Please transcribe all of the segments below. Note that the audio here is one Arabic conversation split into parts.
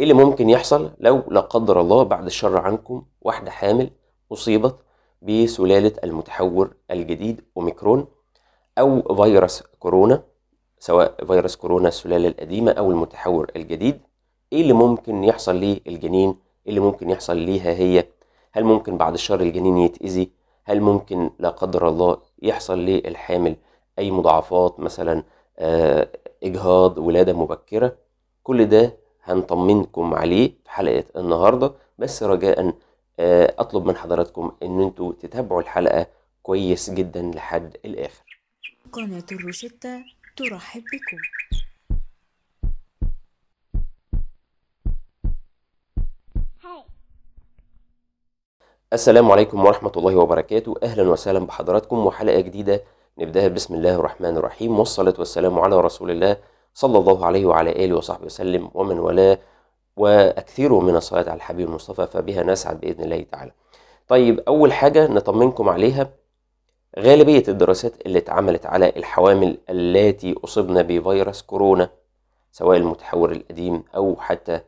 ايه اللي ممكن يحصل لو لا قدر الله بعد الشر عنكم واحده حامل اصيبت بسلاله المتحور الجديد اوميكرون او فيروس كورونا سواء فيروس كورونا السلاله القديمه او المتحور الجديد ايه اللي ممكن يحصل للجنين ايه اللي ممكن يحصل ليها هي هل ممكن بعد الشر الجنين يتاذي هل ممكن لا قدر الله يحصل للحامل اي مضاعفات مثلا آه، اجهاض ولاده مبكره كل ده هنطمنكم عليه في حلقة النهاردة بس رجاء آه، أطلب من حضراتكم إن انتم تتابعوا الحلقة كويس جدا لحد الآخر قناة الروشتة ترحب بكم السلام عليكم ورحمة الله وبركاته أهلا وسهلا بحضراتكم وحلقة جديدة نبدأها بسم الله الرحمن الرحيم والصلاة والسلام على رسول الله صلى الله عليه وعلى آله وصحبه وسلم ومن والاه وأكثر من الصلاة على الحبيب المصطفى فبها نسعد بإذن الله تعالى طيب أول حاجة نطمنكم عليها غالبية الدراسات اللي اتعملت على الحوامل التي أصبنا بفيروس كورونا سواء المتحور القديم أو حتى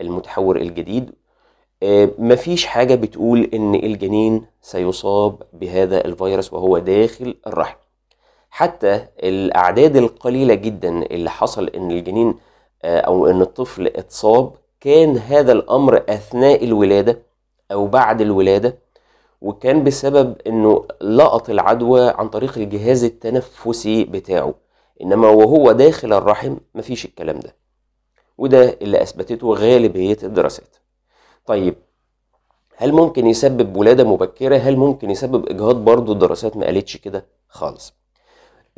المتحور الجديد آه، مفيش حاجة بتقول إن الجنين سيصاب بهذا الفيروس وهو داخل الرحم حتى الأعداد القليلة جدا اللي حصل إن الجنين آه، أو إن الطفل اتصاب كان هذا الأمر أثناء الولادة أو بعد الولادة وكان بسبب إنه لقط العدوى عن طريق الجهاز التنفسي بتاعه إنما وهو داخل الرحم مفيش الكلام ده وده اللي أثبتته غالبية الدراسات طيب هل ممكن يسبب ولادة مبكرة؟ هل ممكن يسبب إجهاض برضه الدراسات ما قالتش كده خالص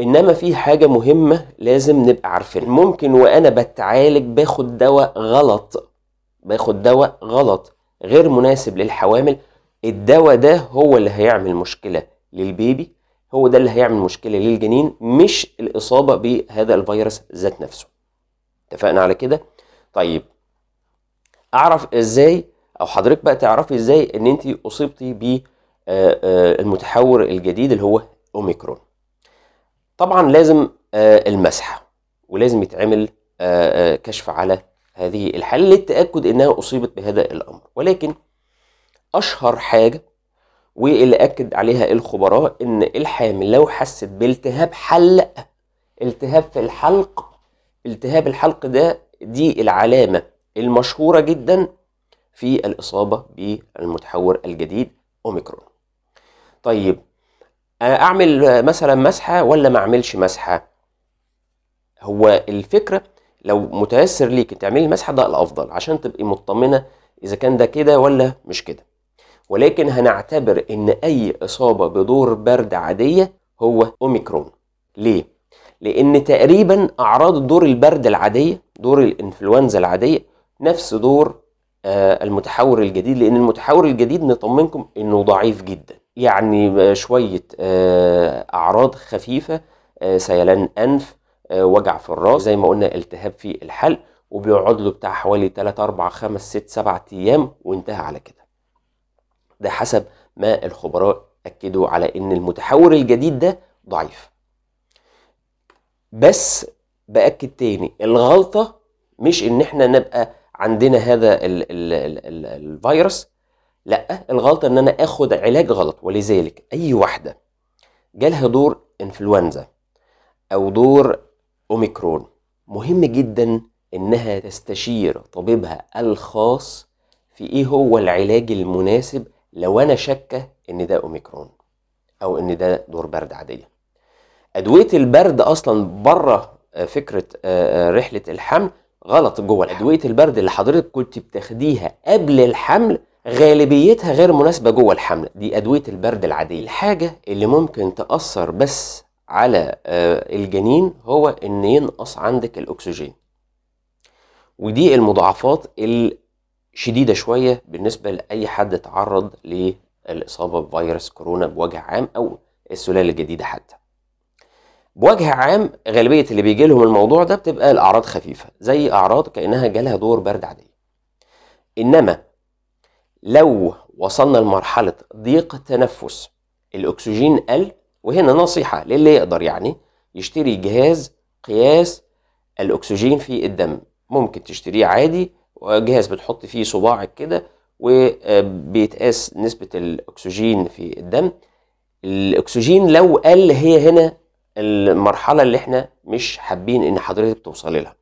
انما في حاجه مهمه لازم نبقى عارفينها ممكن وانا بتعالج باخد دواء غلط باخد دواء غلط غير مناسب للحوامل الدواء ده هو اللي هيعمل مشكله للبيبي هو ده اللي هيعمل مشكله للجنين مش الاصابه بهذا الفيروس ذات نفسه اتفقنا على كده طيب اعرف ازاي او حضرتك بقى تعرفي ازاي ان انت اصبتي بالمتحور آه، آه، الجديد اللي هو اوميكرون طبعا لازم آه، المسح ولازم يتعمل آه، آه، كشف على هذه الحالة للتأكد إنها أصيبت بهذا الأمر ولكن أشهر حاجة واللي أكد عليها الخبراء إن الحامل لو حست بالتهاب حلق التهاب في الحلق التهاب الحلق ده دي العلامة المشهورة جدا في الإصابة بالمتحور الجديد أوميكرون طيب آه، اعمل آه، مثلا مسحه ولا ما اعملش مسحه هو الفكره لو متيسر ليك تعملي المسحه ده الافضل عشان تبقي مطمنه اذا كان ده كده ولا مش كده ولكن هنعتبر ان اي اصابه بدور برد عاديه هو اوميكرون ليه لان تقريبا اعراض دور البرد العاديه دور الانفلونزا العاديه نفس دور آه، المتحور الجديد لان المتحور الجديد نطمنكم انه ضعيف جدا يعني شوية آه، أعراض خفيفة آه، سيلان أنف آه، وجع في الراس زي ما قلنا التهاب في الحلق وبيقعد له بتاع حوالي 3 4 5 6 7 أيام وانتهى على كده ده حسب ما الخبراء أكدوا على إن المتحور الجديد ده ضعيف بس بأكد تاني الغلطة مش إن إحنا نبقى عندنا هذا الـ الـ الـ الـ الـ الفيروس لا الغلطه ان انا اخد علاج غلط ولذلك اي واحده جالها دور انفلونزا او دور اوميكرون مهم جدا انها تستشير طبيبها الخاص في ايه هو العلاج المناسب لو انا شاكه ان ده اوميكرون او ان ده دور برد عاديه ادويه البرد اصلا بره آه، فكره آه، آه، رحله الحمل غلط جوه الحمل. ادويه البرد اللي حضرتك كنت بتاخديها قبل الحمل غالبيتها غير مناسبة جوه الحملة دي أدوية البرد العادية الحاجة اللي ممكن تأثر بس على آه، الجنين هو إن ينقص عندك الأكسجين ودي المضاعفات الشديدة شوية بالنسبة لأي حد تعرض للإصابة بفيروس كورونا بوجه عام أو السلالة الجديدة حتى بوجه عام غالبية اللي بيجي لهم الموضوع ده بتبقى الأعراض خفيفة زي أعراض كأنها جالها دور برد عادية إنما لو وصلنا لمرحله ضيق التنفس الاكسجين قل وهنا نصيحه للي يقدر يعني يشتري جهاز قياس الاكسجين في الدم ممكن تشتريه عادي وجهاز بتحط فيه صباعك كده وبيتقاس نسبه الاكسجين في الدم الاكسجين لو قل هي هنا المرحله اللي احنا مش حابين ان حضرتك توصلي لها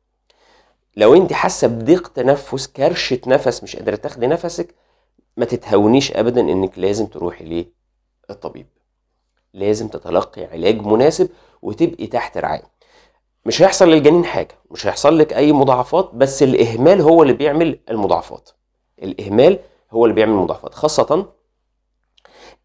لو انت حاسه بضيق تنفس كرشه نفس مش قادره تاخدي نفسك ما تتهونيش ابدا انك لازم تروحي للطبيب لازم تتلقي علاج مناسب وتبقي تحت رعايه مش هيحصل للجنين حاجه مش هيحصل لك اي مضاعفات بس الاهمال هو اللي بيعمل المضاعفات الاهمال هو اللي بيعمل المضاعفات خاصه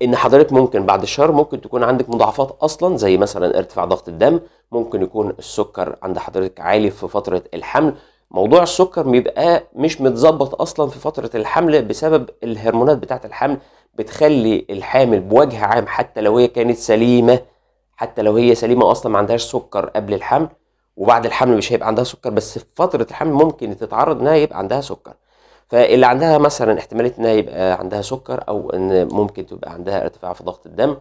ان حضرتك ممكن بعد الشهر ممكن تكون عندك مضاعفات اصلا زي مثلا ارتفاع ضغط الدم ممكن يكون السكر عند حضرتك عالي في فتره الحمل موضوع السكر بيبقى مش متظبط اصلا في فتره الحمل بسبب الهرمونات بتاعه الحمل بتخلي الحامل بوجه عام حتى لو هي كانت سليمه حتى لو هي سليمه اصلا ما عندهاش سكر قبل الحمل وبعد الحمل مش هيبقى عندها سكر بس في فتره الحمل ممكن تتعرض انها يبقى عندها سكر فاللي عندها مثلا احتماليه انها يبقى عندها سكر او ان ممكن تبقى عندها ارتفاع في ضغط الدم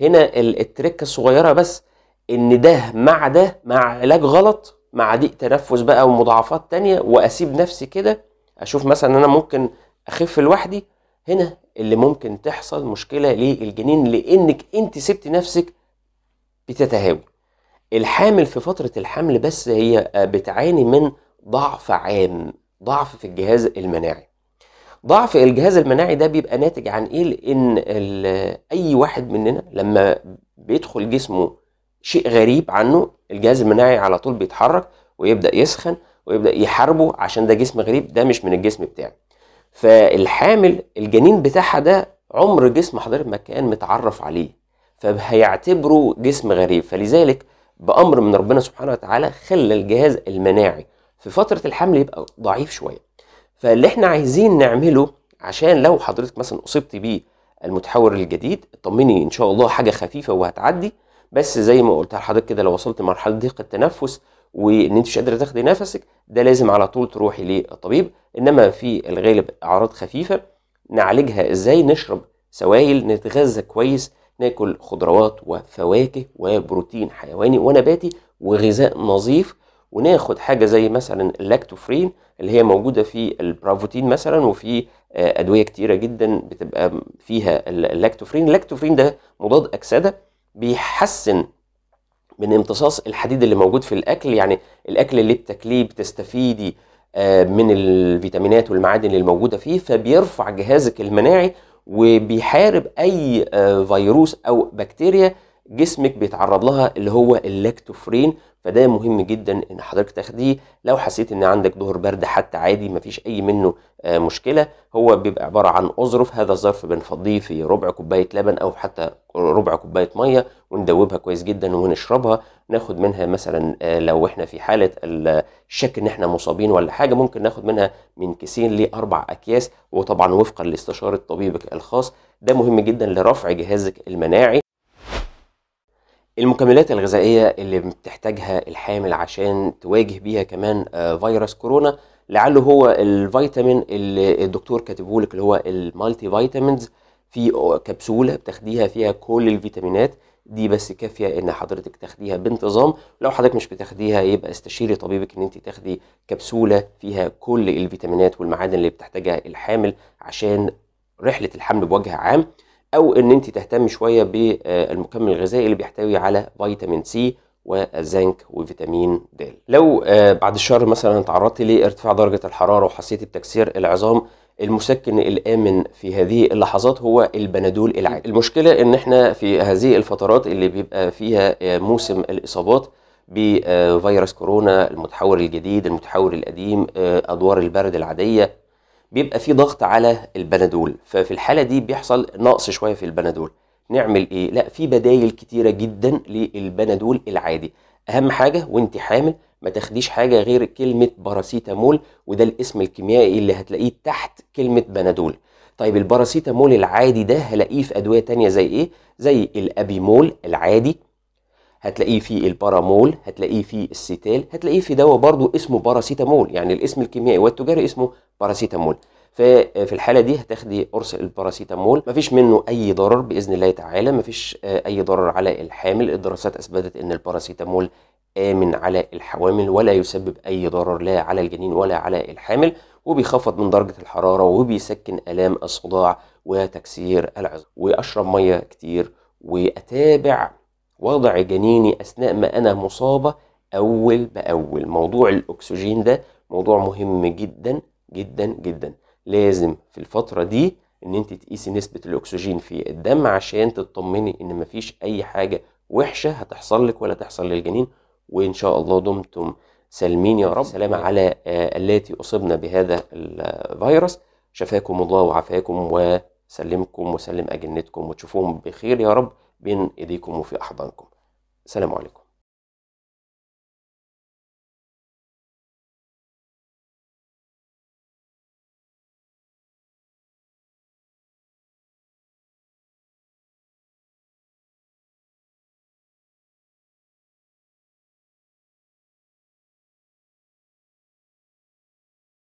هنا التركه الصغيره بس ان ده مع ده مع علاج غلط مع ضيق تنفس بقى ومضاعفات تانية واسيب نفسي كده اشوف مثلا انا ممكن اخف لوحدي هنا اللي ممكن تحصل مشكله للجنين لانك انت سبت نفسك بتتهاوي الحامل في فتره الحمل بس هي آه، بتعاني من ضعف عام ضعف في الجهاز المناعي ضعف الجهاز المناعي ده بيبقى ناتج عن ايه لان اي واحد مننا لما بيدخل جسمه شيء غريب عنه الجهاز المناعي على طول بيتحرك ويبدا يسخن ويبدا يحاربه عشان ده جسم غريب ده مش من الجسم بتاعي فالحامل الجنين بتاعها ده عمر جسم حضرتك ما كان متعرف عليه فهيعتبره جسم غريب فلذلك بامر من ربنا سبحانه وتعالى خلى الجهاز المناعي في فتره الحمل يبقى ضعيف شويه فاللي احنا عايزين نعمله عشان لو حضرتك مثلا اصبت بيه المتحور الجديد اطمني ان شاء الله حاجه خفيفه وهتعدي بس زي ما قلت لحضرتك كده لو وصلت لمرحله ضيق التنفس وان انت مش قادره تاخدي نفسك ده لازم على طول تروحي للطبيب انما في الغالب اعراض خفيفه نعالجها ازاي نشرب سوائل نتغذى كويس ناكل خضروات وفواكه وبروتين حيواني ونباتي وغذاء نظيف وناخد حاجه زي مثلا اللاكتوفرين اللي هي موجوده في البرافوتين مثلا وفي آه، ادويه كتيره جدا بتبقى فيها اللاكتوفرين اللاكتوفرين ده مضاد اكسده بيحسن من امتصاص الحديد اللي موجود في الاكل يعني الاكل اللي بتاكليه بتستفيدي آه، من الفيتامينات والمعادن اللي موجوده فيه فبيرفع جهازك المناعي وبيحارب اي آه، فيروس او بكتيريا جسمك بيتعرض لها اللي هو اللاكتوفرين فده مهم جدا ان حضرتك تاخديه لو حسيت ان عندك ظهر برد حتى عادي مفيش اي منه آه، مشكله هو بيبقى عباره عن اظرف هذا الظرف بنفضيه في ربع كوبايه لبن او حتى ربع كوبايه ميه وندوبها كويس جدا ونشربها ناخد منها مثلا آه، لو احنا في حاله الشك ان احنا مصابين ولا حاجه ممكن ناخد منها من كيسين لاربع اكياس وطبعا وفقا لاستشاره طبيبك الخاص ده مهم جدا لرفع جهازك المناعي المكملات الغذائية اللي بتحتاجها الحامل عشان تواجه بيها كمان آه، فيروس كورونا لعله هو الفيتامين اللي الدكتور كاتبه لك اللي هو المالتي فيتامينز في كبسولة بتاخديها فيها كل الفيتامينات دي بس كافيه ان حضرتك تاخديها بانتظام لو حضرتك مش بتاخديها يبقى استشيري طبيبك ان انت تاخدي كبسوله فيها كل الفيتامينات والمعادن اللي بتحتاجها الحامل عشان رحله الحمل بوجه عام او ان انت تهتم شويه بالمكمل الغذائي اللي بيحتوي على فيتامين سي والزنك وفيتامين د لو آه، بعد الشهر مثلا تعرضت لارتفاع درجه الحراره وحسيتي بتكسير العظام المسكن الامن في هذه اللحظات هو البنادول العادي المشكله ان احنا في هذه الفترات اللي بيبقى فيها آه، موسم الاصابات بفيروس كورونا المتحور الجديد المتحور القديم آه، ادوار البرد العاديه بيبقى في ضغط على البنادول ففي الحاله دي بيحصل نقص شويه في البنادول نعمل ايه لا في بدايل كتيره جدا للبنادول العادي اهم حاجه وانت حامل ما تاخديش حاجه غير كلمه باراسيتامول وده الاسم الكيميائي اللي هتلاقيه تحت كلمه بنادول طيب الباراسيتامول العادي ده هلاقيه في ادويه تانية زي ايه زي الابيمول العادي هتلاقيه في البارامول هتلاقيه في السيتال هتلاقيه في دواء برضو اسمه باراسيتامول يعني الاسم الكيميائي والتجاري اسمه باراسيتامول ففي آه، الحاله دي هتاخدي قرص الباراسيتامول مفيش منه اي ضرر باذن الله تعالى مفيش آه، اي ضرر على الحامل الدراسات اثبتت ان الباراسيتامول امن على الحوامل ولا يسبب اي ضرر لا على الجنين ولا على الحامل وبيخفض من درجه الحراره وبيسكن الام الصداع وتكسير العظام واشرب ميه كتير واتابع وضع جنيني أثناء ما أنا مصابة أول بأول موضوع الأكسجين ده موضوع مهم جدا جدا جدا لازم في الفترة دي إن أنت تقيسي نسبة الأكسجين في الدم عشان تطمني إن مفيش أي حاجة وحشة هتحصل لك ولا تحصل للجنين وإن شاء الله دمتم سالمين يا رب سلام على آه، اللاتي أصبنا بهذا الفيروس شفاكم الله وعافاكم وسلمكم وسلم أجنتكم وتشوفوهم بخير يا رب بين إيديكم وفي أحضانكم سلام عليكم